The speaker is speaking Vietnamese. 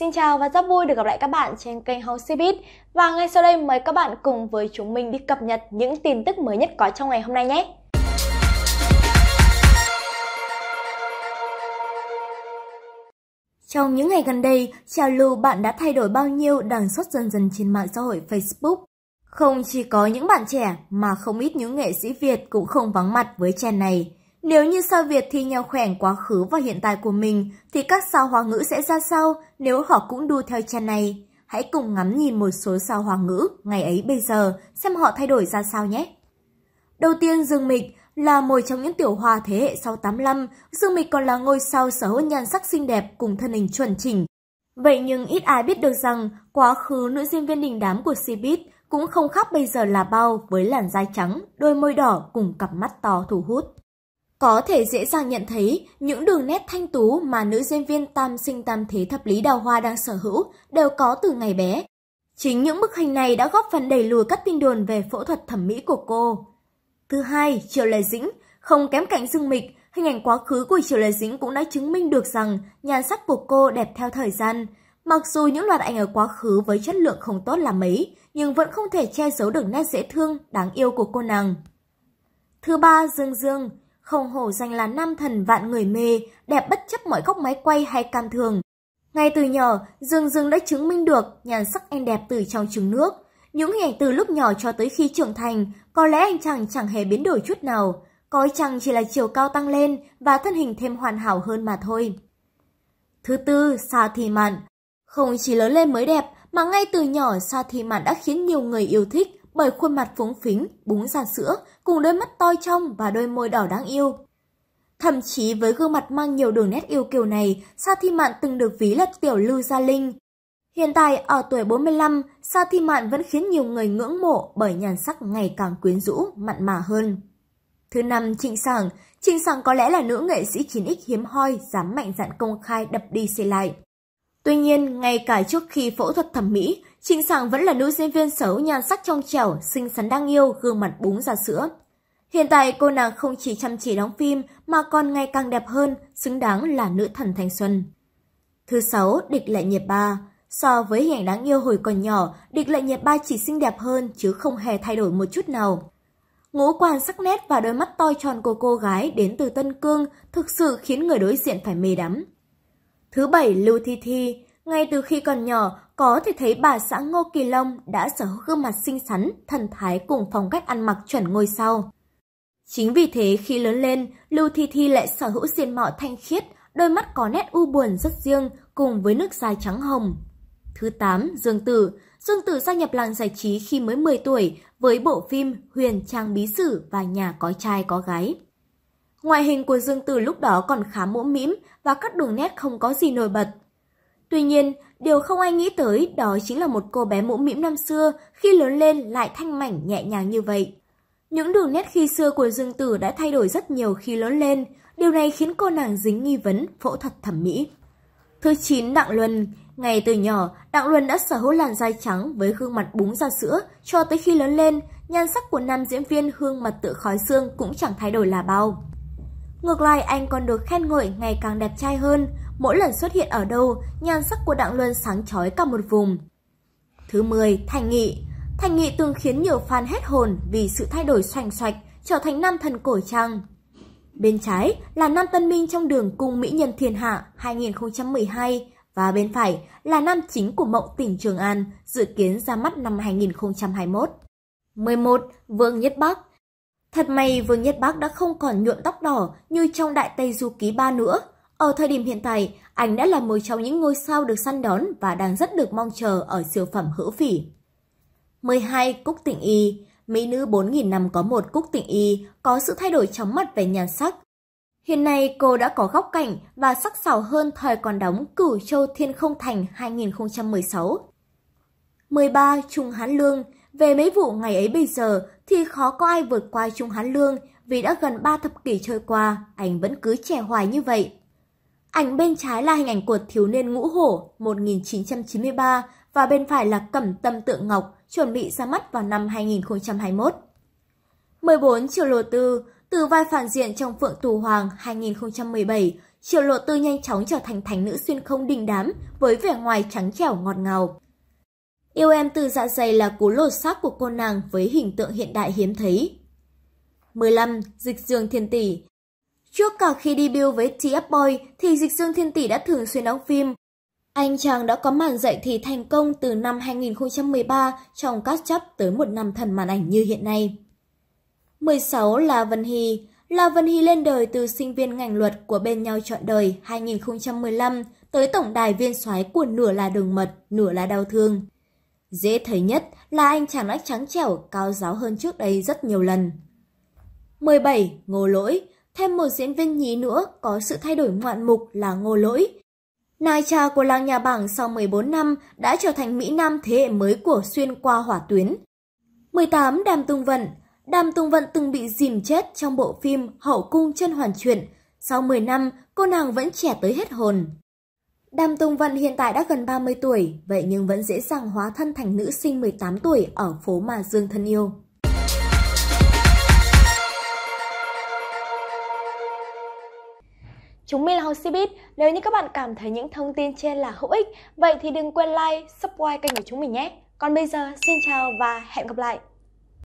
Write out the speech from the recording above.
Xin chào và rất vui được gặp lại các bạn trên kênh Housebiz và ngay sau đây mời các bạn cùng với chúng mình đi cập nhật những tin tức mới nhất có trong ngày hôm nay nhé. Trong những ngày gần đây, chào lưu bạn đã thay đổi bao nhiêu đang xuất dần dần trên mạng xã hội Facebook. Không chỉ có những bạn trẻ mà không ít những nghệ sĩ Việt cũng không vắng mặt với trend này. Nếu như sao Việt thi nhau khoẻn quá khứ và hiện tại của mình, thì các sao hóa ngữ sẽ ra sao nếu họ cũng đua theo trend này? Hãy cùng ngắm nhìn một số sao hóa ngữ ngày ấy bây giờ xem họ thay đổi ra sao nhé. Đầu tiên Dương Mịch là một trong những tiểu hoa thế hệ sau 85, Dương Mịch còn là ngôi sao sở hữu nhan sắc xinh đẹp cùng thân hình chuẩn chỉnh. Vậy nhưng ít ai biết được rằng quá khứ nữ diễn viên đình đám của Cbiz cũng không khác bây giờ là bao với làn da trắng, đôi môi đỏ cùng cặp mắt to thu hút có thể dễ dàng nhận thấy những đường nét thanh tú mà nữ diễn viên tam sinh tam thế thập lý đào hoa đang sở hữu đều có từ ngày bé. Chính những bức hình này đã góp phần đẩy lùi các tin đồn về phẫu thuật thẩm mỹ của cô. Thứ hai, Triệu Lệ Dĩnh. Không kém cạnh Dương Mịch, hình ảnh quá khứ của Triệu Lệ Dĩnh cũng đã chứng minh được rằng nhan sắc của cô đẹp theo thời gian. Mặc dù những loạt ảnh ở quá khứ với chất lượng không tốt là mấy, nhưng vẫn không thể che giấu được nét dễ thương, đáng yêu của cô nàng. Thứ ba, Dương Dương. Không hổ danh là nam thần vạn người mê, đẹp bất chấp mọi góc máy quay hay cam thường. Ngay từ nhỏ, Dương Dương đã chứng minh được nhan sắc anh đẹp từ trong trứng nước. Những hình ảnh từ lúc nhỏ cho tới khi trưởng thành, có lẽ anh chàng chẳng hề biến đổi chút nào. Có chăng chỉ là chiều cao tăng lên và thân hình thêm hoàn hảo hơn mà thôi. Thứ tư, Sa Thị Mạn. Không chỉ lớn lên mới đẹp, mà ngay từ nhỏ Sa Thị Mạn đã khiến nhiều người yêu thích, bởi khuôn mặt phúng phính, búng ra sữa, cùng đôi mắt to trong và đôi môi đỏ đáng yêu. Thậm chí với gương mặt mang nhiều đường nét yêu kiều này, Sa Thi Mạn từng được ví là tiểu lưu gia linh. Hiện tại, ở tuổi 45, Sa Thi Mạn vẫn khiến nhiều người ngưỡng mộ bởi nhan sắc ngày càng quyến rũ, mặn mà hơn. Thứ năm, Trịnh Sảng. Trịnh Sảng có lẽ là nữ nghệ sĩ 9X hiếm hoi, dám mạnh dạn công khai đập đi xây lại. Tuy nhiên, ngay cả trước khi phẫu thuật thẩm mỹ, Trịnh Sảng vẫn là nữ diễn viên xấu nhan sắc trong trẻo, xinh xắn đáng yêu, gương mặt búng ra sữa. Hiện tại cô nàng không chỉ chăm chỉ đóng phim mà còn ngày càng đẹp hơn, xứng đáng là nữ thần thanh xuân. Thứ sáu, địch lệ nhiệt ba. So với hình ảnh đáng yêu hồi còn nhỏ, địch lệ nhiệt ba chỉ xinh đẹp hơn chứ không hề thay đổi một chút nào. Ngũ quan sắc nét và đôi mắt to tròn của cô gái đến từ Tân Cương thực sự khiến người đối diện phải mê đắm. Thứ bảy Lưu Thi Thi, ngay từ khi còn nhỏ, có thể thấy bà xã Ngô Kỳ Long đã sở hữu gương mặt xinh xắn, thần thái cùng phong cách ăn mặc chuẩn ngôi sao. Chính vì thế khi lớn lên, Lưu Thi Thi lại sở hữu diện mạo thanh khiết, đôi mắt có nét u buồn rất riêng cùng với nước dài trắng hồng. Thứ 8, Dương Tử. Dương Tử gia nhập làng giải trí khi mới 10 tuổi với bộ phim Huyền Trang Bí Sử và Nhà Có Trai Có Gái. Ngoại hình của Dương Tử lúc đó còn khá mũm mĩm và các đường nét không có gì nổi bật. Tuy nhiên, điều không ai nghĩ tới đó chính là một cô bé mũm mĩm năm xưa khi lớn lên lại thanh mảnh nhẹ nhàng như vậy. Những đường nét khi xưa của Dương Tử đã thay đổi rất nhiều khi lớn lên, điều này khiến cô nàng dính nghi vấn phẫu thuật thẩm mỹ. Thứ 9 Đặng Luân Ngày từ nhỏ, Đặng Luân đã sở hữu làn da trắng với gương mặt búng ra sữa cho tới khi lớn lên, nhan sắc của nam diễn viên hương mặt tự khói xương cũng chẳng thay đổi là bao. Ngược lại anh còn được khen ngợi ngày càng đẹp trai hơn, mỗi lần xuất hiện ở đâu, nhan sắc của Đặng Luân sáng chói cả một vùng. Thứ 10, Thành Nghị Thành Nghị từng khiến nhiều fan hết hồn vì sự thay đổi xoành xoạch, trở thành nam thần cổ trang. Bên trái là nam tân minh trong đường cung Mỹ Nhân Thiên Hạ 2012 và bên phải là nam chính của mộng tỉnh Trường An dự kiến ra mắt năm 2021. 11. Vương Nhất Bắc Thật may Vương Nhất Bác đã không còn nhuộm tóc đỏ như trong đại Tây Du Ký 3 nữa. Ở thời điểm hiện tại, anh đã là một trong những ngôi sao được săn đón và đang rất được mong chờ ở siêu phẩm hữu phỉ. 12. Cúc Tịnh Y Mỹ nữ 4.000 năm có một Cúc Tịnh Y có sự thay đổi chóng mặt về nhan sắc. Hiện nay cô đã có góc cạnh và sắc sảo hơn thời còn đóng Cửu Châu Thiên Không Thành 2016. 13. Trung Hán Lương về mấy vụ ngày ấy bây giờ thì khó có ai vượt qua Trung Hán Lương vì đã gần 3 thập kỷ trôi qua, anh vẫn cứ trẻ hoài như vậy. Ảnh bên trái là hình ảnh của thiếu niên ngũ hổ 1993 và bên phải là cẩm tâm tượng ngọc chuẩn bị ra mắt vào năm 2021. 14. Triệu Lộ Tư Từ vai phản diện trong Phượng Tù Hoàng 2017, Triệu Lộ Tư nhanh chóng trở thành thánh nữ xuyên không đình đám với vẻ ngoài trắng trẻo ngọt ngào. Yêu em từ dạ dày là cú lột xác của cô nàng với hình tượng hiện đại hiếm thấy. 15. Dịch Dương Thiên Tỷ Trước cả khi debut với TF Boy thì Dịch Dương Thiên Tỷ đã thường xuyên đóng phim. Anh chàng đã có màn dạy thì thành công từ năm 2013 trong các chấp tới một năm thần màn ảnh như hiện nay. 16. La Vân Hy La Vân Hy lên đời từ sinh viên ngành luật của Bên Nhau Chọn Đời 2015 tới tổng đài viên soái của nửa là đường mật, nửa là đau thương. Dễ thấy nhất là anh chàng đã trắng trẻo, cao giáo hơn trước đây rất nhiều lần. 17. Ngô Lỗi Thêm một diễn viên nhí nữa có sự thay đổi ngoạn mục là Ngô Lỗi. Nai cha của làng nhà bảng sau 14 năm đã trở thành Mỹ Nam thế hệ mới của xuyên qua hỏa tuyến. 18. Đàm Tung Vận Đàm Tung Vận từng bị dìm chết trong bộ phim Hậu cung chân hoàn truyện. Sau 10 năm, cô nàng vẫn trẻ tới hết hồn. Đàm Tùng Vận hiện tại đã gần 30 tuổi, vậy nhưng vẫn dễ dàng hóa thân thành nữ sinh 18 tuổi ở phố mà Dương thân yêu. Chúng mình là Hồ Bit. Nếu như các bạn cảm thấy những thông tin trên là hữu ích, vậy thì đừng quên like, subscribe kênh của chúng mình nhé. Còn bây giờ, xin chào và hẹn gặp lại!